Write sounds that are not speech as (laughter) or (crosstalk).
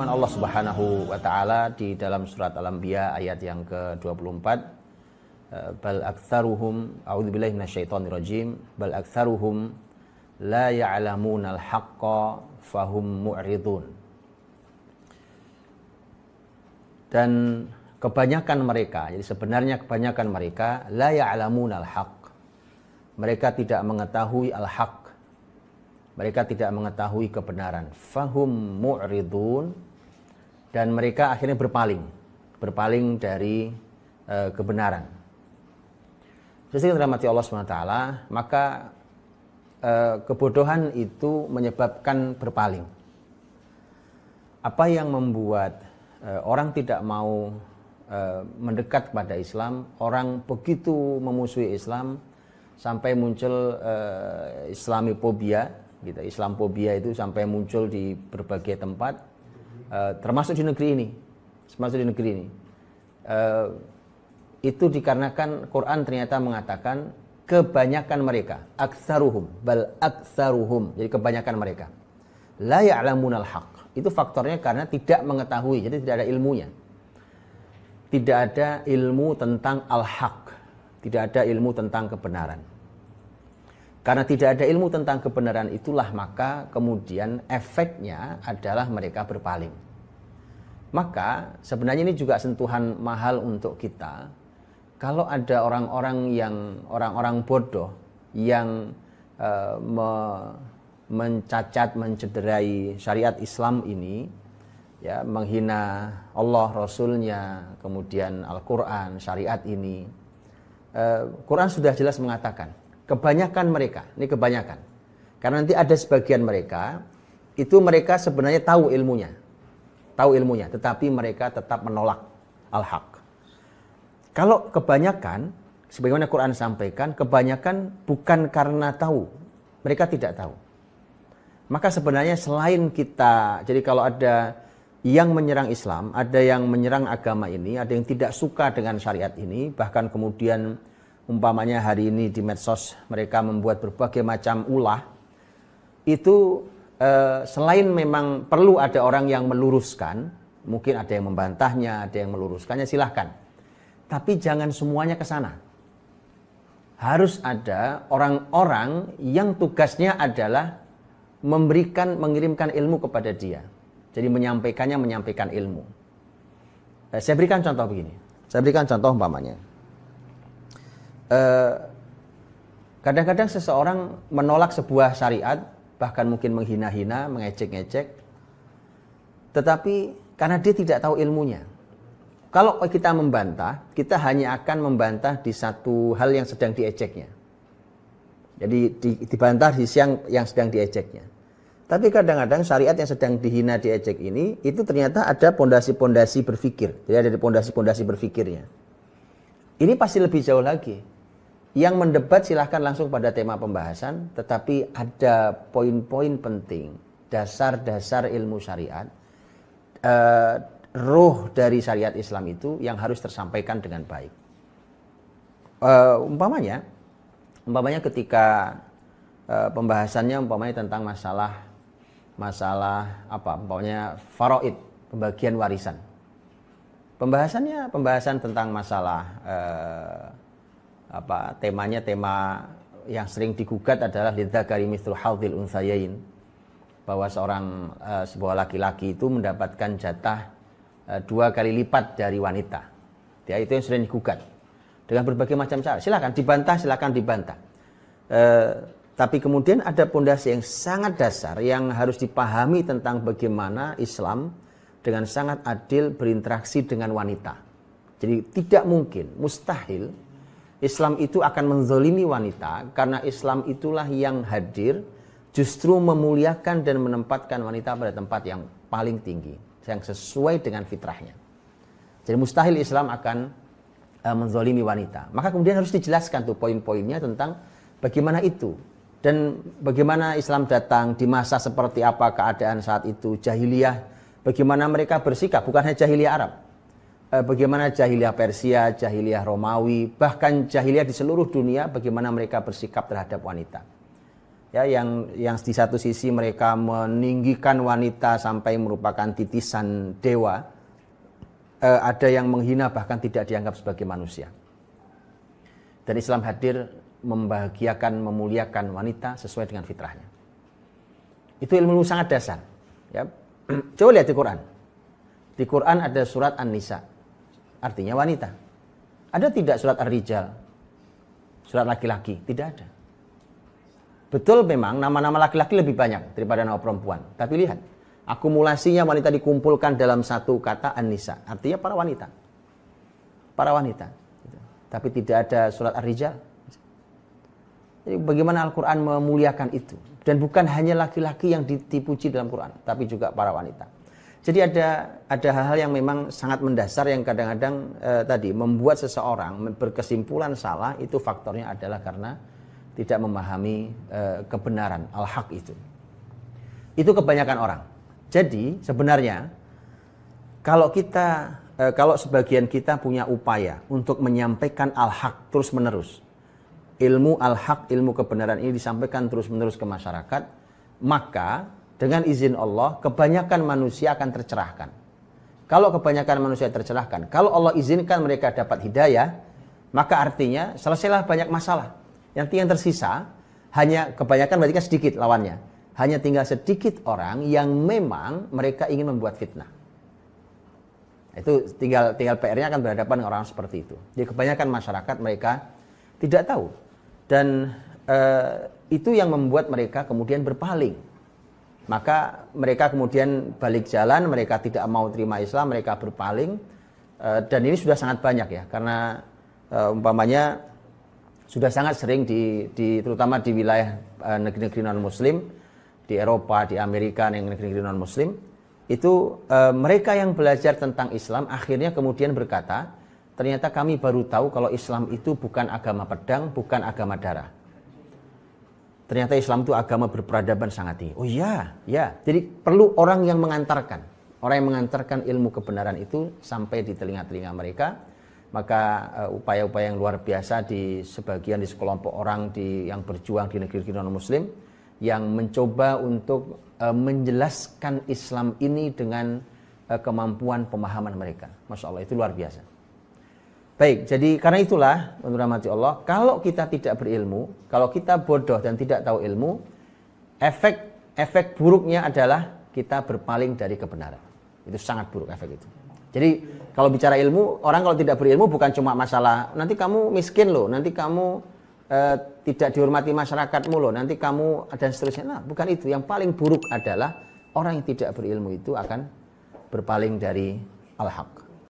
firman Allah Subhanahu wa taala di dalam surat Al-Anbiya ayat yang ke-24 eh, bal aktsaruhum a'udzubillahi minasyaitonirrajim bal aktsaruhum la ya'lamunal haqqo fahum mu'ridun dan kebanyakan mereka jadi sebenarnya kebanyakan mereka la ya'lamunal haqq mereka tidak mengetahui al-haq mereka tidak mengetahui kebenaran fahum mu'ridun dan mereka akhirnya berpaling, berpaling dari e, kebenaran. Sesungguhnya yang dirahmati Allah SWT, maka e, kebodohan itu menyebabkan berpaling. Apa yang membuat e, orang tidak mau e, mendekat kepada Islam, orang begitu memusuhi Islam sampai muncul e, Islamophobia, gitu. Islamophobia itu sampai muncul di berbagai tempat Eh, termasuk di negeri ini, termasuk di negeri ini. Uh, itu dikarenakan Quran ternyata mengatakan kebanyakan mereka, aksaruhum, bal aksaruhum, jadi kebanyakan mereka. La munal haq. Itu faktornya karena tidak mengetahui, jadi tidak ada ilmunya. Tidak ada ilmu tentang al-haq. Tidak ada ilmu tentang kebenaran. Karena tidak ada ilmu tentang kebenaran itulah maka kemudian efeknya adalah mereka berpaling. Maka sebenarnya ini juga sentuhan mahal untuk kita. Kalau ada orang-orang yang orang-orang bodoh yang e, me, mencacat, mencederai syariat Islam ini, ya menghina Allah Rasulnya, kemudian Al-Quran, syariat ini, e, Quran sudah jelas mengatakan kebanyakan mereka, ini kebanyakan, karena nanti ada sebagian mereka itu mereka sebenarnya tahu ilmunya, tahu ilmunya, tetapi mereka tetap menolak al-haq. Kalau kebanyakan, sebagaimana Quran sampaikan, kebanyakan bukan karena tahu, mereka tidak tahu. Maka sebenarnya selain kita, jadi kalau ada yang menyerang Islam, ada yang menyerang agama ini, ada yang tidak suka dengan syariat ini, bahkan kemudian umpamanya hari ini di medsos mereka membuat berbagai macam ulah, itu Eh, selain memang perlu ada orang yang meluruskan, mungkin ada yang membantahnya, ada yang meluruskannya, silahkan. Tapi jangan semuanya ke sana. Harus ada orang-orang yang tugasnya adalah memberikan, mengirimkan ilmu kepada dia. Jadi menyampaikannya, menyampaikan ilmu. Eh, saya berikan contoh begini. Saya berikan contoh umpamanya. Eh, kadang-kadang seseorang menolak sebuah syariat bahkan mungkin menghina-hina, mengecek-ngecek. Tetapi karena dia tidak tahu ilmunya. Kalau kita membantah, kita hanya akan membantah di satu hal yang sedang diejeknya. Jadi dibantah di siang yang sedang diejeknya. Tapi kadang-kadang syariat yang sedang dihina diejek ini, itu ternyata ada pondasi-pondasi berpikir. Jadi ada pondasi-pondasi berpikirnya. Ini pasti lebih jauh lagi. Yang mendebat silahkan langsung pada tema pembahasan, tetapi ada poin-poin penting, dasar-dasar ilmu syariat, uh, ruh dari syariat Islam itu yang harus tersampaikan dengan baik. Uh, umpamanya, umpamanya ketika uh, pembahasannya umpamanya tentang masalah masalah apa umpamanya faroid pembagian warisan pembahasannya pembahasan tentang masalah eh, apa temanya tema yang sering digugat adalah lidzakari mithlu hadzil unsayain bahwa seorang eh, sebuah laki-laki itu mendapatkan jatah eh, dua kali lipat dari wanita. Ya, itu yang sering digugat dengan berbagai macam cara. Silakan dibantah, silakan dibantah. Eh, tapi kemudian ada pondasi yang sangat dasar yang harus dipahami tentang bagaimana Islam dengan sangat adil berinteraksi dengan wanita. Jadi tidak mungkin, mustahil Islam itu akan menzolimi wanita karena Islam itulah yang hadir justru memuliakan dan menempatkan wanita pada tempat yang paling tinggi yang sesuai dengan fitrahnya. Jadi mustahil Islam akan uh, menzolimi wanita. Maka kemudian harus dijelaskan tuh poin-poinnya tentang bagaimana itu dan bagaimana Islam datang di masa seperti apa keadaan saat itu jahiliyah, bagaimana mereka bersikap bukan hanya jahiliyah Arab Eh, bagaimana jahiliyah Persia, jahiliyah Romawi, bahkan jahiliyah di seluruh dunia bagaimana mereka bersikap terhadap wanita. Ya, yang yang di satu sisi mereka meninggikan wanita sampai merupakan titisan dewa, eh, ada yang menghina bahkan tidak dianggap sebagai manusia. Dan Islam hadir membahagiakan, memuliakan wanita sesuai dengan fitrahnya. Itu ilmu sangat dasar. Ya. (clears throat) Coba lihat di Quran. Di Quran ada surat An-Nisa artinya wanita. Ada tidak surat Ar-Rijal? Surat laki-laki? Tidak ada. Betul memang nama-nama laki-laki lebih banyak daripada nama perempuan. Tapi lihat, akumulasinya wanita dikumpulkan dalam satu kata An-Nisa. Artinya para wanita. Para wanita. Gitu. Tapi tidak ada surat Ar-Rijal. bagaimana Al-Quran memuliakan itu. Dan bukan hanya laki-laki yang dipuji dalam Quran. Tapi juga para wanita. Jadi ada ada hal-hal yang memang sangat mendasar yang kadang-kadang eh, tadi membuat seseorang berkesimpulan salah itu faktornya adalah karena tidak memahami eh, kebenaran al-haq itu. Itu kebanyakan orang. Jadi sebenarnya kalau kita eh, kalau sebagian kita punya upaya untuk menyampaikan al-haq terus-menerus. Ilmu al-haq, ilmu kebenaran ini disampaikan terus-menerus ke masyarakat, maka dengan izin Allah, kebanyakan manusia akan tercerahkan. Kalau kebanyakan manusia tercerahkan, kalau Allah izinkan mereka dapat hidayah, maka artinya selesailah banyak masalah. Yang yang tersisa hanya kebanyakan berarti kan sedikit lawannya. Hanya tinggal sedikit orang yang memang mereka ingin membuat fitnah. Itu tinggal tinggal PR-nya akan berhadapan dengan orang seperti itu. Jadi kebanyakan masyarakat mereka tidak tahu dan e, itu yang membuat mereka kemudian berpaling maka mereka kemudian balik jalan, mereka tidak mau terima Islam, mereka berpaling eh, dan ini sudah sangat banyak ya karena eh, umpamanya sudah sangat sering di, di terutama di wilayah eh, negeri-negeri non muslim di Eropa, di Amerika, yang negeri-negeri non muslim itu mereka yang belajar tentang Islam akhirnya kemudian berkata ternyata kami baru tahu kalau Islam itu bukan agama pedang, bukan agama darah ternyata Islam itu agama berperadaban sangat tinggi. Oh iya, ya. Jadi perlu orang yang mengantarkan, orang yang mengantarkan ilmu kebenaran itu sampai di telinga-telinga mereka. Maka upaya eh, upaya-upaya yang luar biasa di sebagian di sekelompok orang di yang berjuang di negeri-negeri non-muslim yang mencoba untuk uh, menjelaskan Islam ini dengan uh, kemampuan pemahaman mereka. Masya Allah itu luar biasa. Baik, jadi karena itulah menurut rahmati Allah, kalau kita tidak berilmu, kalau kita bodoh dan tidak tahu ilmu, efek efek buruknya adalah kita berpaling dari kebenaran. Itu sangat buruk efek itu. Jadi kalau bicara ilmu, orang kalau tidak berilmu bukan cuma masalah nanti kamu miskin loh, nanti kamu e, tidak dihormati masyarakatmu loh, nanti kamu dan seterusnya. Nah, bukan itu. Yang paling buruk adalah orang yang tidak berilmu itu akan berpaling dari al-haq.